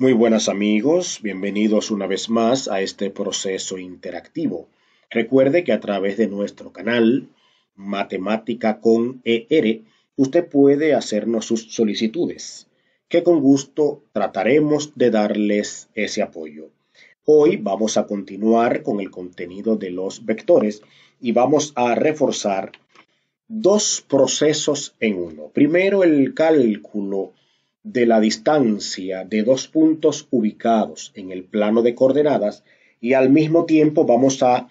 Muy buenas amigos, bienvenidos una vez más a este proceso interactivo. Recuerde que a través de nuestro canal Matemática con ER, usted puede hacernos sus solicitudes, que con gusto trataremos de darles ese apoyo. Hoy vamos a continuar con el contenido de los vectores y vamos a reforzar dos procesos en uno. Primero el cálculo de la distancia de dos puntos ubicados en el plano de coordenadas y al mismo tiempo vamos a,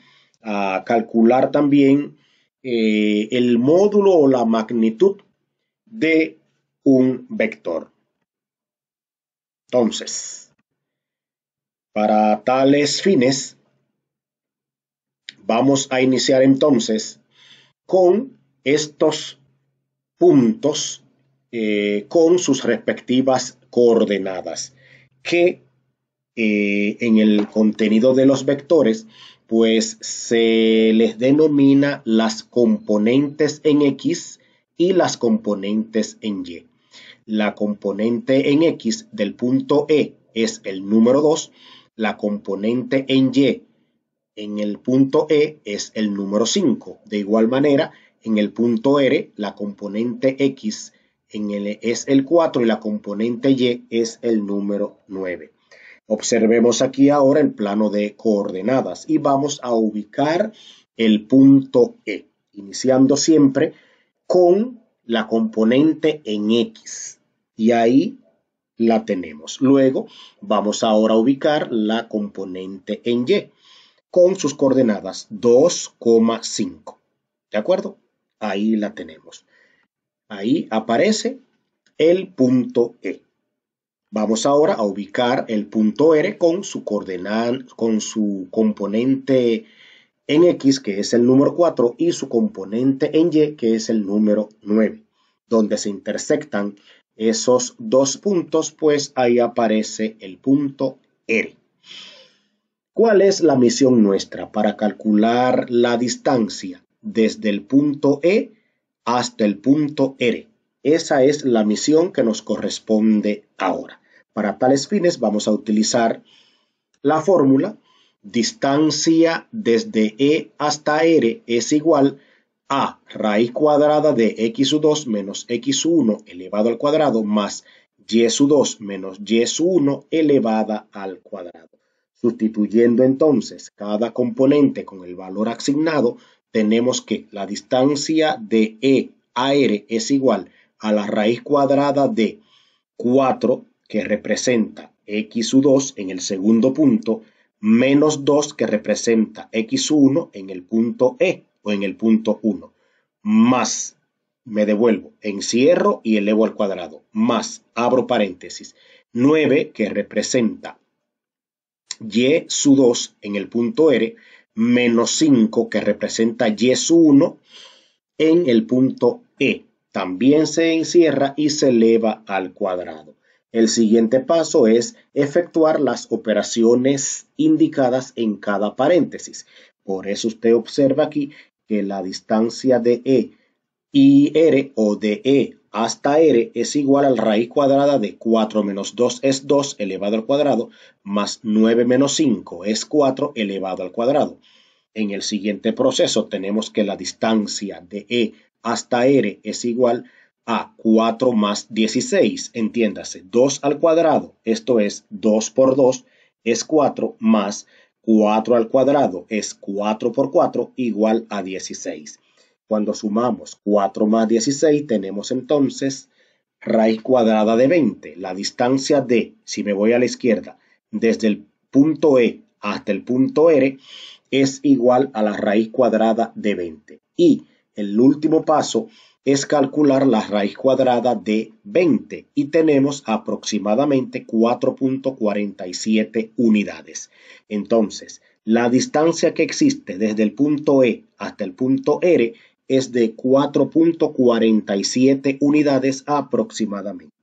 calcular también eh, el módulo o la magnitud de un vector. Entonces, para tales fines, vamos a iniciar entonces con estos puntos eh, con sus respectivas coordenadas, que eh, en el contenido de los vectores, pues se les denomina las componentes en X y las componentes en Y. La componente en X del punto E es el número 2, la componente en Y en el punto E es el número 5. De igual manera, en el punto R, la componente X en L e es el 4 y la componente Y es el número 9. Observemos aquí ahora el plano de coordenadas y vamos a ubicar el punto E, iniciando siempre con la componente en X. Y ahí la tenemos. Luego vamos ahora a ubicar la componente en Y con sus coordenadas 2,5. ¿De acuerdo? Ahí la tenemos. Ahí aparece el punto E. Vamos ahora a ubicar el punto R con su con su componente en X, que es el número 4, y su componente en Y, que es el número 9. Donde se intersectan esos dos puntos, pues ahí aparece el punto R. ¿Cuál es la misión nuestra para calcular la distancia desde el punto E hasta el punto R. Esa es la misión que nos corresponde ahora. Para tales fines vamos a utilizar la fórmula distancia desde E hasta R es igual a raíz cuadrada de x2 menos x1 elevado al cuadrado más y2 menos y1 elevada al cuadrado. Sustituyendo entonces cada componente con el valor asignado, tenemos que la distancia de E a R es igual a la raíz cuadrada de 4, que representa x2 en el segundo punto, menos 2, que representa x1 en el punto E o en el punto 1, más, me devuelvo, encierro y elevo al cuadrado, más, abro paréntesis, 9, que representa y2 en el punto R, menos 5 que representa yes 1 en el punto E. También se encierra y se eleva al cuadrado. El siguiente paso es efectuar las operaciones indicadas en cada paréntesis. Por eso usted observa aquí que la distancia de E y R o de E hasta R es igual a raíz cuadrada de 4 menos 2 es 2 elevado al cuadrado, más 9 menos 5 es 4 elevado al cuadrado. En el siguiente proceso tenemos que la distancia de E hasta R es igual a 4 más 16, entiéndase, 2 al cuadrado, esto es 2 por 2 es 4 más 4 al cuadrado es 4 por 4 igual a 16. Cuando sumamos 4 más 16 tenemos entonces raíz cuadrada de 20. La distancia de, si me voy a la izquierda, desde el punto E hasta el punto R es igual a la raíz cuadrada de 20. Y el último paso es calcular la raíz cuadrada de 20 y tenemos aproximadamente 4.47 unidades. Entonces, la distancia que existe desde el punto E hasta el punto R es de 4.47 unidades aproximadamente.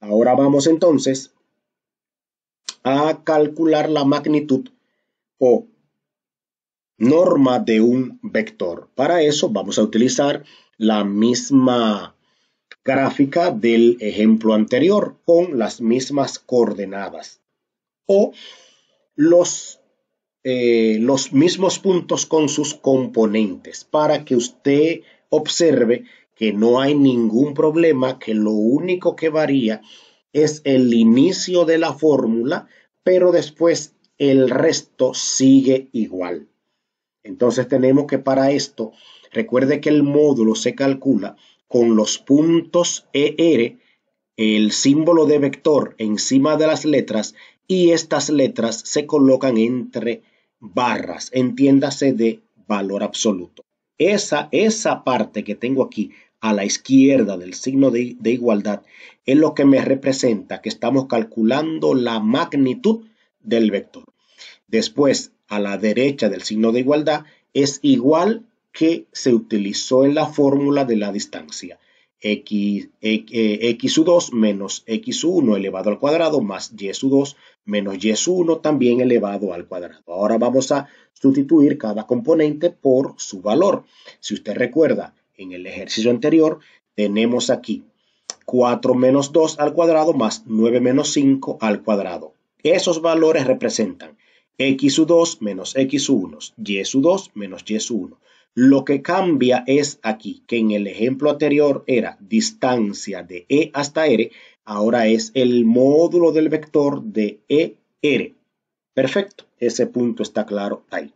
Ahora vamos entonces a calcular la magnitud o norma de un vector. Para eso vamos a utilizar la misma gráfica del ejemplo anterior con las mismas coordenadas o los eh, los mismos puntos con sus componentes para que usted observe que no hay ningún problema, que lo único que varía es el inicio de la fórmula, pero después el resto sigue igual. Entonces tenemos que para esto, recuerde que el módulo se calcula con los puntos ER, el símbolo de vector encima de las letras y estas letras se colocan entre barras, entiéndase de valor absoluto. Esa, esa parte que tengo aquí a la izquierda del signo de, de igualdad es lo que me representa que estamos calculando la magnitud del vector. Después, a la derecha del signo de igualdad es igual que se utilizó en la fórmula de la distancia. X, 2 eh, eh, menos X 1 elevado al cuadrado más Y 2 menos Y 1 también elevado al cuadrado. Ahora vamos a sustituir cada componente por su valor. Si usted recuerda, en el ejercicio anterior tenemos aquí 4 menos 2 al cuadrado más 9 menos 5 al cuadrado. Esos valores representan X 2 menos X 1, Y 2 menos Y 1. Lo que cambia es aquí, que en el ejemplo anterior era distancia de E hasta R, ahora es el módulo del vector de ER. Perfecto, ese punto está claro ahí.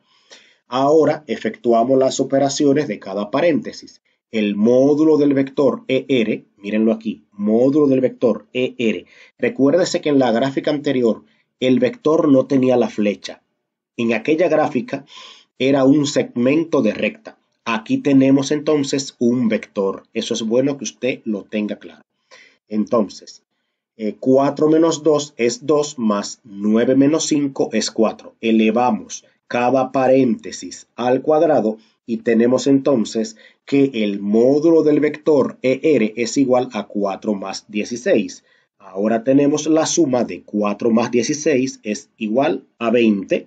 Ahora efectuamos las operaciones de cada paréntesis. El módulo del vector ER, mírenlo aquí, módulo del vector ER. Recuérdese que en la gráfica anterior el vector no tenía la flecha. En aquella gráfica era un segmento de recta. Aquí tenemos entonces un vector. Eso es bueno que usted lo tenga claro. Entonces, 4 eh, menos 2 es 2 más 9 menos 5 es 4. Elevamos cada paréntesis al cuadrado y tenemos entonces que el módulo del vector ER es igual a 4 más 16. Ahora tenemos la suma de 4 más 16 es igual a 20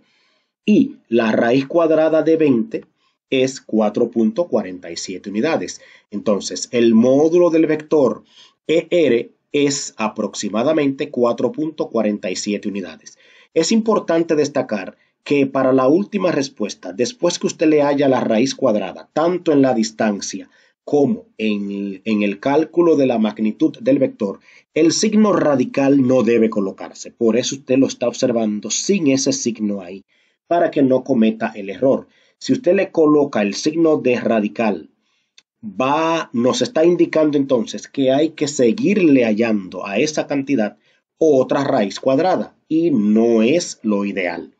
y la raíz cuadrada de 20 es 4.47 unidades. Entonces, el módulo del vector ER es aproximadamente 4.47 unidades. Es importante destacar que para la última respuesta, después que usted le haya la raíz cuadrada, tanto en la distancia como en, en, el cálculo de la magnitud del vector, el signo radical no debe colocarse. Por eso usted lo está observando sin ese signo ahí para que no cometa el error. Si usted le coloca el signo de radical, va, nos está indicando entonces que hay que seguirle hallando a esa cantidad otra raíz cuadrada y no es lo ideal.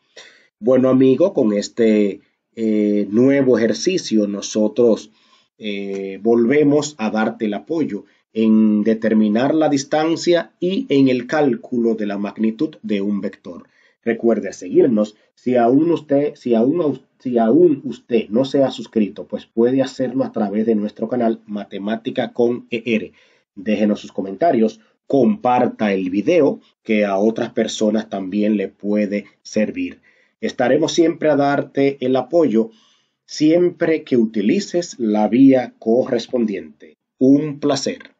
Bueno amigo, con este eh, nuevo ejercicio nosotros eh, volvemos a darte el apoyo en determinar la distancia y en el cálculo de la magnitud de un vector. Recuerde seguirnos. Si aún usted, si aún, si aún usted no se ha suscrito, pues puede hacerlo a través de nuestro canal Matemática con ER. Déjenos sus comentarios, comparta el video que a otras personas también le puede servir. Estaremos siempre a darte el apoyo siempre que utilices la vía correspondiente. Un placer.